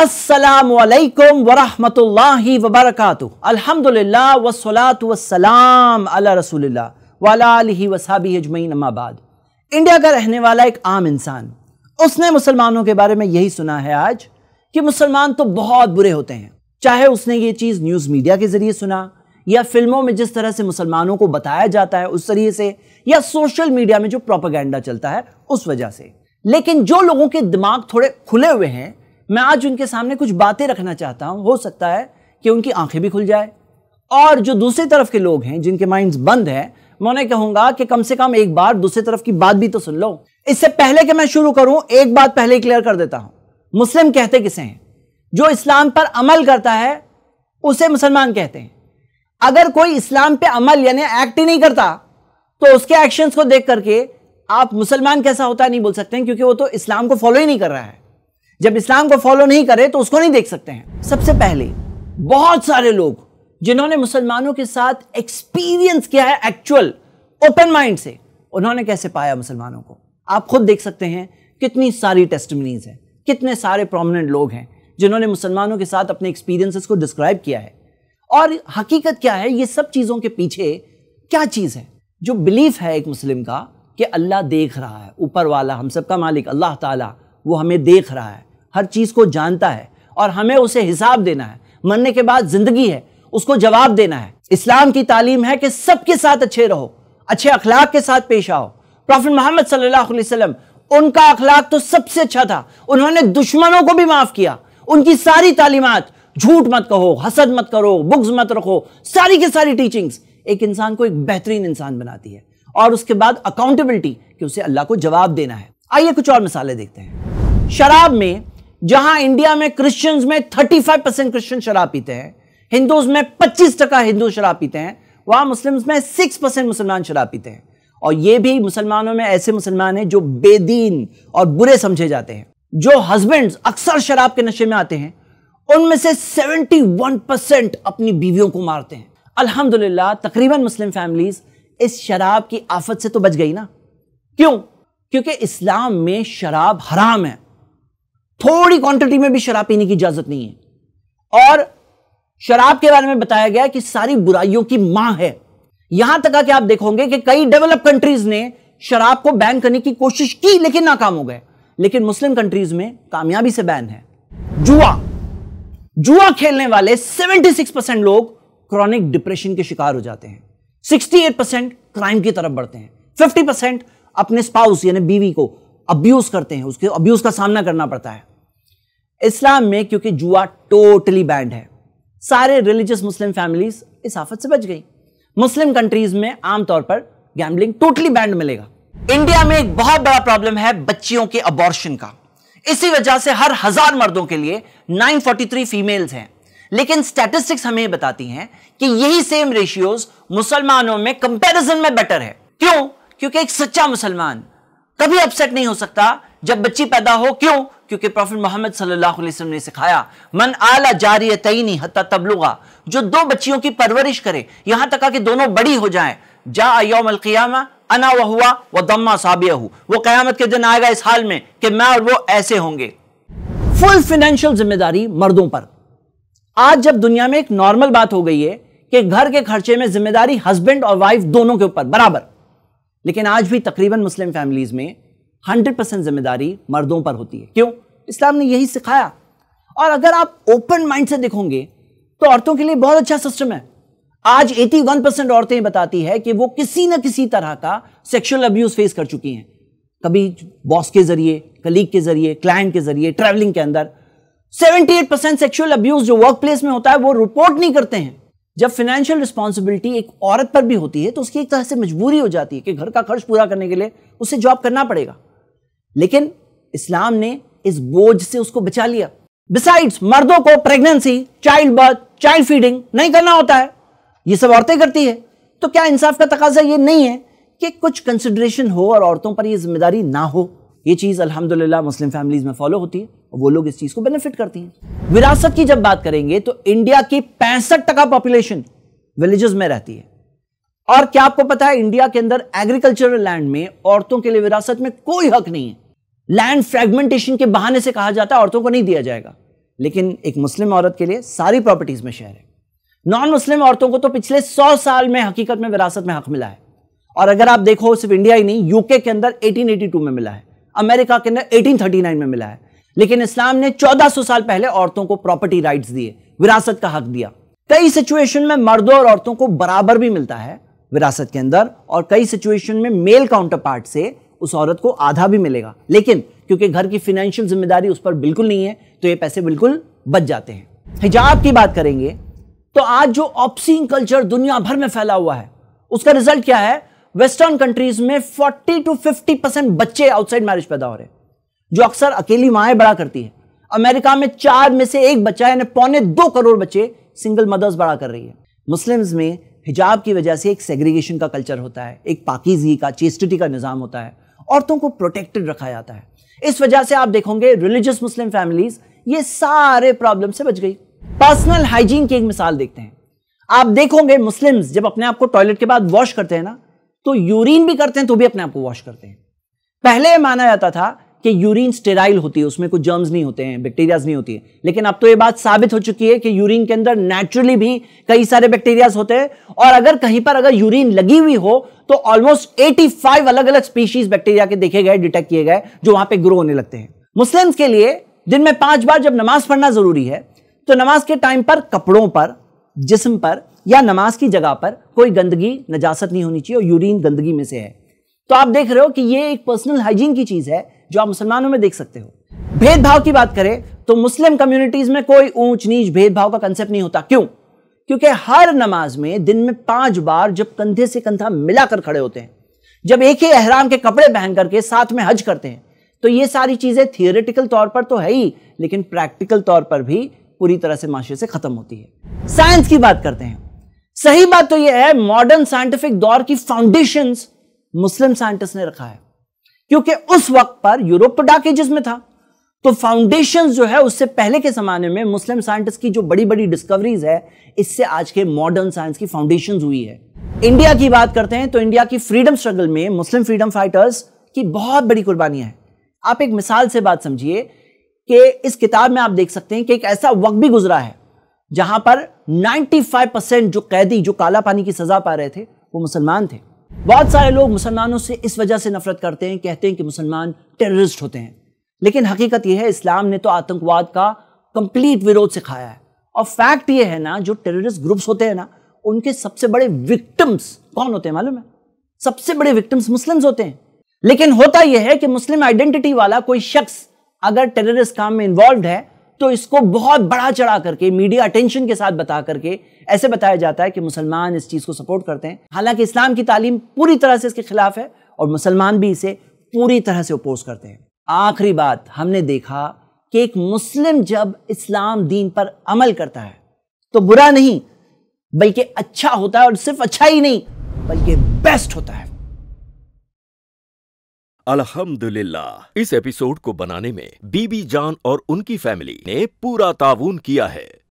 असलकम वरहमल वबरक अलहमदिल्ला वसलात वसलाम अला रसूल वाल वसाबी अजमैन अमाबाद इंडिया का रहने वाला एक आम इंसान उसने मुसलमानों के बारे में यही सुना है आज कि मुसलमान तो बहुत बुरे होते हैं चाहे उसने ये चीज़ न्यूज़ मीडिया के ज़रिए सुना या फिल्मों में जिस तरह से मुसलमानों को बताया जाता है उस तरीके से या सोशल मीडिया में जो प्रोपागेंडा चलता है उस वजह से लेकिन जो लोगों के दिमाग थोड़े खुले हुए हैं मैं आज उनके सामने कुछ बातें रखना चाहता हूं हो सकता है कि उनकी आंखें भी खुल जाए और जो दूसरी तरफ के लोग हैं जिनके माइंड्स बंद हैं मैं उन्हें कहूंगा कि कम से कम एक बार दूसरी तरफ की बात भी तो सुन लो इससे पहले कि मैं शुरू करूं एक बात पहले क्लियर कर देता हूं मुस्लिम कहते किसे हैं जो इस्लाम पर अमल करता है उसे मुसलमान कहते हैं अगर कोई इस्लाम पे अमल यानी एक्ट ही नहीं करता तो उसके एक्शंस को देख करके आप मुसलमान कैसा होता है नहीं बोल सकते क्योंकि वो तो इस्लाम को फॉलो ही नहीं कर रहा है जब इस्लाम को फॉलो नहीं करे तो उसको नहीं देख सकते हैं सबसे पहले बहुत सारे लोग जिन्होंने मुसलमानों के साथ एक्सपीरियंस किया है एक्चुअल ओपन माइंड से उन्होंने कैसे पाया मुसलमानों को आप खुद देख सकते हैं कितनी सारी टेस्टमनीज हैं कितने सारे प्रोमिनेंट लोग हैं जिन्होंने मुसलमानों के साथ अपने एक्सपीरियंसेस को डिस्क्राइब किया है और हकीकत क्या है ये सब चीज़ों के पीछे क्या चीज़ है जो बिलीफ है एक मुस्लिम का कि अल्लाह देख रहा है ऊपर वाला हम सब का मालिक अल्लाह ताला वो हमें देख रहा है हर चीज़ को जानता है और हमें उसे हिसाब देना है मरने के बाद ज़िंदगी है उसको जवाब देना है इस्लाम की तालीम है कि सबके साथ अच्छे रहो अच्छे अखलाक के साथ पेश आओ प्रॉफिट मोहम्मद सल्लाम उनका अखलाक तो सबसे अच्छा था उन्होंने दुश्मनों को भी माफ़ किया उनकी सारी तालीमत झूठ मत कहो हसद मत करो बुग्ज मत रखो सारी की सारी टीचिंग्स एक इंसान को एक बेहतरीन इंसान बनाती है और उसके बाद अकाउंटेबिलिटी कि उसे अल्लाह को जवाब देना है आइए कुछ और मिसालें देखते हैं शराब में जहां इंडिया में क्रिश्चियंस में 35 परसेंट क्रिश्चियन शराब पीते हैं हिंदूज में 25 टका हिंदू शराब पीते हैं वहां मुस्लिम्स में 6 परसेंट मुसलमान शराब पीते हैं और ये भी मुसलमानों में ऐसे मुसलमान हैं जो बेदीन और बुरे समझे जाते हैं जो हस्बैंड्स अक्सर शराब के नशे में आते हैं उनमें से 71 परसेंट अपनी बीवियों को मारते हैं अल्हम्दुलिल्लाह तकरीबन मुस्लिम फैमिलीज इस शराब की आफत से तो बच गई ना क्यों क्योंकि इस्लाम में शराब हराम है थोड़ी क्वांटिटी में भी शराब पीने की इजाजत नहीं है और शराब के बारे में बताया गया कि सारी बुराइयों की मां है यहां तक कि आप देखोगे कि कई डेवलप कंट्रीज ने शराब को बैन करने की कोशिश की लेकिन नाकाम हो गए लेकिन मुस्लिम कंट्रीज में कामयाबी से बैन है जुआ जुआ खेलने वाले 76 परसेंट लोग क्रॉनिक डिप्रेशन के शिकार हो जाते हैं 68 परसेंट क्राइम की तरफ बढ़ते हैं 50 परसेंट अपने स्पाउस यानी बीवी को अब्यूज करते हैं उसके अब्यूज का सामना करना पड़ता है इस्लाम में क्योंकि जुआ टोटली बैंड है सारे रिलीजियस मुस्लिम फैमिलीज इस आफत से बच गई मुस्लिम कंट्रीज में आमतौर पर गैम्बलिंग टोटली बैंड मिलेगा इंडिया में एक बहुत बड़ा प्रॉब्लम है बच्चियों के अबॉर्शन का इसी वजह से हर हजार मर्दों के लिए 943 फीमेल्स हैं लेकिन स्टैटिस्टिक्स हमें बताती हैं कि यही सेम रेशियोज मुसलमानों में कंपैरिजन में बेटर है क्यों क्योंकि एक सच्चा मुसलमान कभी अपसेट नहीं हो सकता जब बच्ची पैदा हो क्यों क्योंकि प्रॉफिट मोहम्मद सल्लाम ने सिखाया मन आला जारी तईनी हत्ता तबलुगा जो दो बच्चियों की परवरिश करे यहां तक कि दोनों बड़ी हो जाए जा अना वह हुआ वह दम्मा साबिया हूँ वो क्यामत के दिन आएगा इस हाल में कि मैं और वो ऐसे होंगे फुल फिनेंशियल जिम्मेदारी मर्दों पर आज जब दुनिया में एक नॉर्मल बात हो गई है कि घर के खर्चे में जिम्मेदारी हस्बैंड और वाइफ दोनों के ऊपर बराबर लेकिन आज भी तकरीबन मुस्लिम फैमिलीज़ में 100 परसेंट जिम्मेदारी मर्दों पर होती है क्यों इस्लाम ने यही सिखाया और अगर आप ओपन माइंड से देखोगे तो औरतों के लिए बहुत अच्छा सिस्टम है आज 81 परसेंट औरतें बताती है कि वो किसी न किसी तरह का सेक्शुअल अब्यूज़ फेस कर चुकी हैं कभी बॉस के ज़रिए कलीग के ज़रिए क्लाइंट के ज़रिए ट्रैवलिंग के अंदर 78 परसेंट सेक्सुअल अब्यूज़ जो वर्क प्लेस में होता है वो रिपोर्ट नहीं करते हैं जब फाइनेंशियल रिस्पॉन्सिबिलिटी एक औरत पर भी होती है तो उसकी एक तरह से मजबूरी हो जाती है कि घर का खर्च पूरा करने के लिए उसे जॉब करना पड़ेगा लेकिन इस्लाम ने इस बोझ से उसको बचा लिया बिसाइड्स मर्दों को pregnancy childbirth child feeding नहीं करना होता है ये सब औरतें करती है तो क्या इंसाफ का तकाजा ये नहीं है कि कुछ कंसिडरेशन हो और औरतों पर यह जिम्मेदारी ना हो ये चीज़ अल्हम्दुलिल्लाह मुस्लिम फैमिलीज़ में फॉलो होती है और वो लोग इस चीज़ को बेनिफिट करती हैं विरासत की जब बात करेंगे तो इंडिया की पैंसठ टका पॉपुलेशन विलेजेस में रहती है और क्या आपको पता है इंडिया के अंदर एग्रीकल्चरल लैंड में औरतों के लिए विरासत में कोई हक नहीं है लैंड फ्रेगमेंटेशन के बहाने से कहा जाता है औरतों को नहीं दिया जाएगा लेकिन एक मुस्लिम औरत के लिए सारी प्रॉपर्टीज में शेयर है नॉन मुस्लिम औरतों को तो पिछले सौ साल में हकीकत में विरासत में हक मिला है और अगर आप देखो सिर्फ इंडिया ही नहीं यूके के अंदर 1882 में मिला है अमेरिका के अंदर 1839 में मिला है लेकिन इस्लाम ने 1400 साल पहले औरतों को प्रॉपर्टी राइट्स दिए विरासत का हक दिया कई सिचुएशन में मर्दों और औरतों को बराबर भी मिलता है विरासत के अंदर और कई सिचुएशन में मेल काउंटर पार्ट से उस औरत को आधा भी मिलेगा लेकिन क्योंकि घर की फाइनेंशियल जिम्मेदारी उस पर बिल्कुल नहीं है तो ये पैसे बिल्कुल बच जाते हैं हिजाब की बात करेंगे तो आज जो ऑप्सिंग कल्चर दुनिया भर में फैला हुआ है उसका रिजल्ट क्या है वेस्टर्न कंट्रीज में 40 टू 50 परसेंट बच्चे आउटसाइड मैरिज पैदा हो रहे हैं जो अक्सर अकेली माए बड़ा करती है अमेरिका में चार में से एक बच्चा यानी पौने दो करोड़ बच्चे सिंगल मदर्स बड़ा कर रही है मुस्लिम्स में हिजाब की वजह से एक सेग्रीगेशन का कल्चर होता है एक पाकिजगी का चेस्टिटी का निज़ाम होता है औरतों को प्रोटेक्टेड रखा जाता है इस वजह से आप देखोगे रिलीजियस मुस्लिम फैमिलीज ये सारे प्रॉब्लम से बच गई पर्सनल हाइजीन की एक मिसाल देखते हैं आप देखोगे मुस्लिम्स जब अपने आप को टॉयलेट के बाद वॉश करते हैं ना तो यूरिन भी करते हैं तो भी अपने आप को वॉश करते हैं पहले माना जाता था कि यूरिन स्टेराइल होती है उसमें कुछ जर्म्स नहीं होते हैं बैक्टीरियाज नहीं होती है लेकिन अब तो ये बात साबित हो चुकी है कि यूरिन के अंदर नेचुरली भी कई सारे बैक्टीरियाज होते हैं और अगर कहीं पर अगर यूरिन लगी हुई हो तो ऑलमोस्ट एटी फाइव अलग अलग स्पीशीज बैक्टीरिया के देखे गए डिटेक्ट किए गए जो वहां पर ग्रो होने लगते हैं मुस्लिम के लिए दिन में पांच बार जब नमाज पढ़ना जरूरी है तो नमाज के टाइम पर कपड़ों पर जिसम पर या नमाज की जगह पर कोई गंदगी नजासत नहीं होनी चाहिए और यूरिन गंदगी में से है तो आप देख रहे हो कि ये एक पर्सनल हाइजीन की चीज़ है जो आप मुसलमानों में देख सकते हो भेदभाव की बात करें तो मुस्लिम कम्युनिटीज में कोई ऊंच नीच भेदभाव का कंसेप्ट नहीं होता क्यों क्योंकि हर नमाज में दिन में पांच बार जब कंधे से कंधा मिलाकर खड़े होते हैं जब एक ही अहराम के कपड़े पहन करके साथ में हज करते हैं तो ये सारी चीज़ें थियोरेटिकल तौर पर तो है ही लेकिन प्रैक्टिकल तौर पर भी पूरी तरह से माशरे से ख़त्म होती है साइंस की बात करते हैं सही बात तो यह है मॉडर्न साइंटिफिक दौर की फाउंडेशन मुस्लिम साइंटिस्ट ने रखा है क्योंकि उस वक्त पर यूरोप डार्क एजेस में था तो फाउंडेशन जो है उससे पहले के जमाने में मुस्लिम साइंटिस्ट की जो बड़ी बड़ी डिस्कवरीज है इससे आज के मॉडर्न साइंस की फाउंडेशन हुई है इंडिया की बात करते हैं तो इंडिया की फ्रीडम स्ट्रगल में मुस्लिम फ्रीडम फाइटर्स की बहुत बड़ी कुर्बानियां हैं आप एक मिसाल से बात समझिए कि इस किताब में आप देख सकते हैं कि एक ऐसा वक्त भी गुजरा है जहां पर 95 परसेंट जो कैदी जो काला पानी की सजा पा रहे थे वो मुसलमान थे बहुत सारे लोग मुसलमानों से इस वजह से नफरत करते हैं कहते हैं कि मुसलमान टेररिस्ट होते हैं लेकिन हकीकत यह है इस्लाम ने तो आतंकवाद का कंप्लीट विरोध सिखाया है और फैक्ट ये है ना जो टेररिस्ट ग्रुप्स होते हैं ना उनके सबसे बड़े विक्टिम्स कौन होते हैं मालूम है सबसे बड़े विक्टिम्स मुस्लिम्स होते हैं लेकिन होता यह है कि मुस्लिम आइडेंटिटी वाला कोई शख्स अगर टेररिस्ट काम में इन्वॉल्व है तो इसको बहुत बड़ा चढ़ा करके मीडिया अटेंशन के साथ बता करके ऐसे बताया जाता है कि मुसलमान इस चीज़ को सपोर्ट करते हैं हालांकि इस्लाम की तालीम पूरी तरह से इसके खिलाफ है और मुसलमान भी इसे पूरी तरह से अपोज करते हैं आखिरी बात हमने देखा कि एक मुस्लिम जब इस्लाम दीन पर अमल करता है तो बुरा नहीं बल्कि अच्छा होता है और सिर्फ अच्छा ही नहीं बल्कि बेस्ट होता है अल्हम्दुलिल्लाह। इस एपिसोड को बनाने में बीबी जान और उनकी फैमिली ने पूरा ताउन किया है